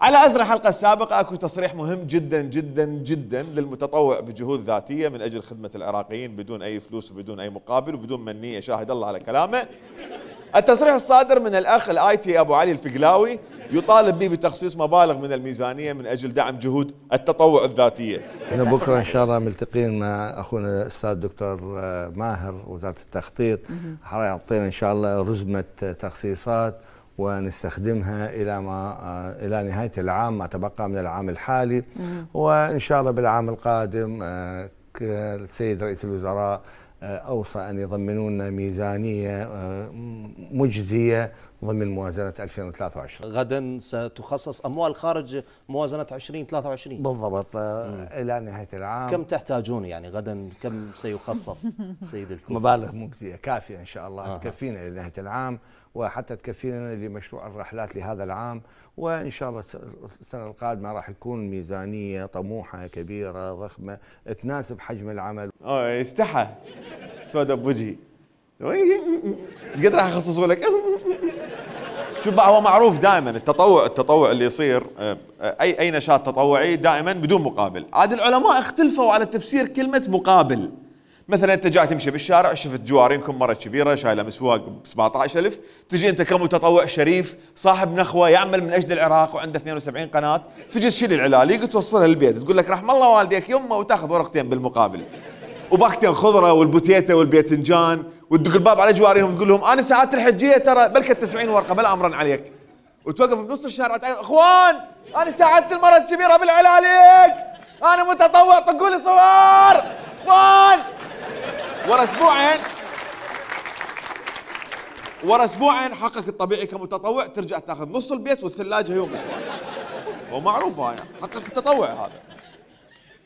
على اثر الحلقه السابقه اكو تصريح مهم جدا جدا جدا للمتطوع بجهود ذاتيه من اجل خدمه العراقيين بدون اي فلوس وبدون اي مقابل وبدون منيه شاهد الله على كلامه. التصريح الصادر من الاخ الاي تي ابو علي الفقلاوي يطالب بي بتخصيص مبالغ من الميزانيه من اجل دعم جهود التطوع الذاتيه. احنا بكره ان شاء الله ملتقين مع اخونا الاستاذ دكتور آه، ماهر وزاره التخطيط راح يعطينا ان شاء الله رزمه تخصيصات ونستخدمها الى ما آه، الى نهايه العام ما تبقى من العام الحالي وان شاء الله بالعام القادم آه، السيد رئيس الوزراء آه، اوصى ان يضمنون ميزانيه مجزيه ضمن موازنة 2023 غدا ستخصص أموال خارج موازنة 2023 بالضبط آه، مم. إلى نهاية العام كم تحتاجون يعني غدا كم سيخصص سيد الكل مبالغ مجزية كافية إن شاء الله آه. تكفينا إلى نهاية العام وحتى تكفينا لمشروع الرحلات لهذا العام وإن شاء الله السنة القادمة راح يكون ميزانية طموحة كبيرة ضخمة تناسب حجم العمل استحى آه، سود بوجهي ايش قد راح اخصصه لك شوف بقى هو معروف دائما التطوع التطوع اللي يصير آه، اي اي نشاط تطوعي دائما بدون مقابل عاد العلماء اختلفوا على تفسير كلمه مقابل مثلا انت جاي تمشي بالشارع شفت جوارينكم مره كبيره شايله مسواق ب 17000 تجي انت كمتطوع شريف صاحب نخوه يعمل من اجل العراق وعنده 72 قناه تجي تشيل العلاليق وتوصلها للبيت تقول لك رحم الله والديك يمه وتاخذ ورقتين بالمقابل وباكتين خضره والبوتيته والباذنجان وتدق الباب على جواريهم وتقول لهم انا ساعات الحجيه ترى بلكت 90 ورقه بلا امرا عليك وتوقف بنص الشارع اخوان انا ساعدت المره الكبيره بالعلا عليك انا متطوع طقوا لي صور اخوان ورا اسبوعين ورا اسبوعين حقك الطبيعي كمتطوع ترجع تاخذ نص البيت والثلاجه يوم اسبوعين ومعروفه يعني حقك التطوع هذا